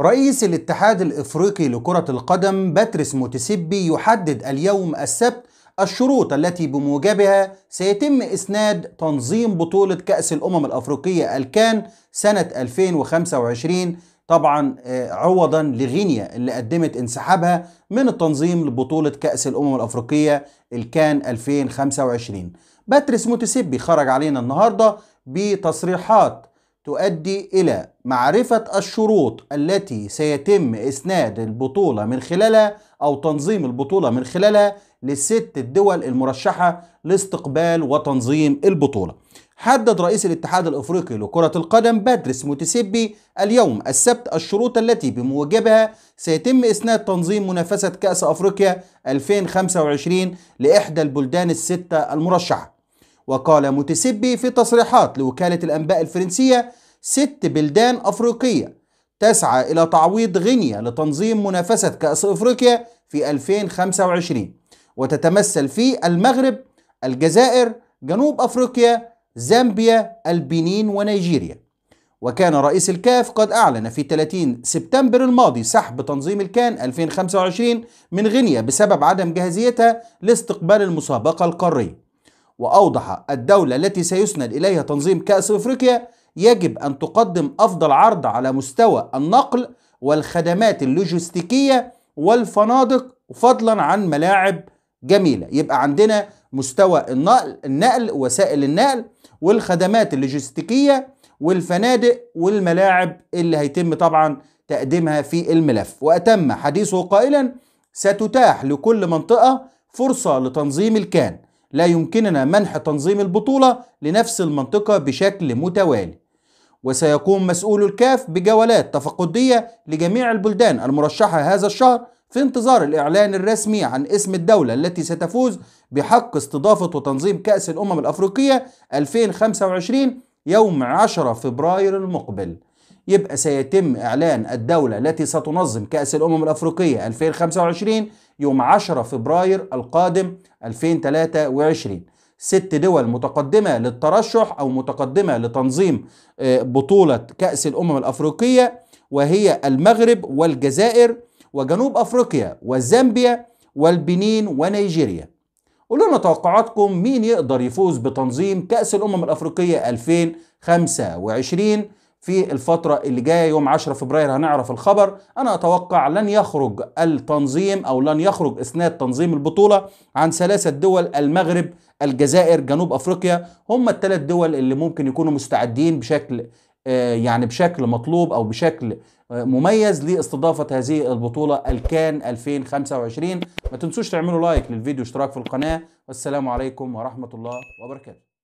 رئيس الاتحاد الافريقي لكرة القدم باتريس موتسيبي يحدد اليوم السبت الشروط التي بموجبها سيتم إسناد تنظيم بطولة كأس الأمم الأفريقية الكان سنة 2025 طبعا آه، عوضا لغينيا اللي قدمت انسحابها من التنظيم لبطولة كأس الأمم الأفريقية الكان 2025 باتريس موتسيبي خرج علينا النهاردة بتصريحات تؤدي إلى معرفة الشروط التي سيتم إسناد البطولة من خلالها أو تنظيم البطولة من خلالها للست الدول المرشحة لاستقبال وتنظيم البطولة حدد رئيس الاتحاد الافريقي لكرة القدم بادرس موتسيبي اليوم السبت الشروط التي بموجبها سيتم اسناد تنظيم منافسة كأس افريقيا 2025 لاحدى البلدان الستة المرشحة وقال متسبي في تصريحات لوكالة الأنباء الفرنسية ست بلدان أفريقية تسعى إلى تعويض غينيا لتنظيم منافسة كأس أفريقيا في 2025 وتتمثل في المغرب، الجزائر، جنوب أفريقيا، زامبيا، البنين ونيجيريا. وكان رئيس الكاف قد أعلن في 30 سبتمبر الماضي سحب تنظيم الكان 2025 من غينيا بسبب عدم جاهزيتها لاستقبال المسابقة القارية. وأوضح الدولة التي سيسند إليها تنظيم كأس أفريقيا يجب أن تقدم أفضل عرض على مستوى النقل والخدمات اللوجستيكية والفنادق فضلا عن ملاعب جميلة يبقى عندنا مستوى النقل, النقل وسائل النقل والخدمات اللوجستيكية والفنادق والملاعب اللي هيتم طبعا تقديمها في الملف وأتم حديثه قائلا ستتاح لكل منطقة فرصة لتنظيم الكان لا يمكننا منح تنظيم البطولة لنفس المنطقة بشكل متوالي وسيقوم مسؤول الكاف بجولات تفقدية لجميع البلدان المرشحة هذا الشهر في انتظار الإعلان الرسمي عن اسم الدولة التي ستفوز بحق استضافة وتنظيم كأس الأمم الأفريقية 2025 يوم 10 فبراير المقبل يبقى سيتم إعلان الدولة التي ستنظم كأس الأمم الأفريقية 2025 يوم 10 فبراير القادم 2023 ست دول متقدمة للترشح أو متقدمة لتنظيم آه، بطولة كأس الأمم الأفريقية وهي المغرب والجزائر وجنوب أفريقيا وزامبيا والبنين ونيجيريا قولوا لنا توقعاتكم مين يقدر يفوز بتنظيم كأس الأمم الأفريقية 2025 في الفترة اللي جاية يوم 10 فبراير هنعرف الخبر أنا أتوقع لن يخرج التنظيم أو لن يخرج إسناد تنظيم البطولة عن ثلاثة دول المغرب الجزائر جنوب أفريقيا هم الثلاث دول اللي ممكن يكونوا مستعدين بشكل آه، يعني بشكل مطلوب أو بشكل آه، مميز لاستضافة هذه البطولة الكان 2025 ما تنسوش تعملوا لايك للفيديو اشتراك في القناة والسلام عليكم ورحمة الله وبركاته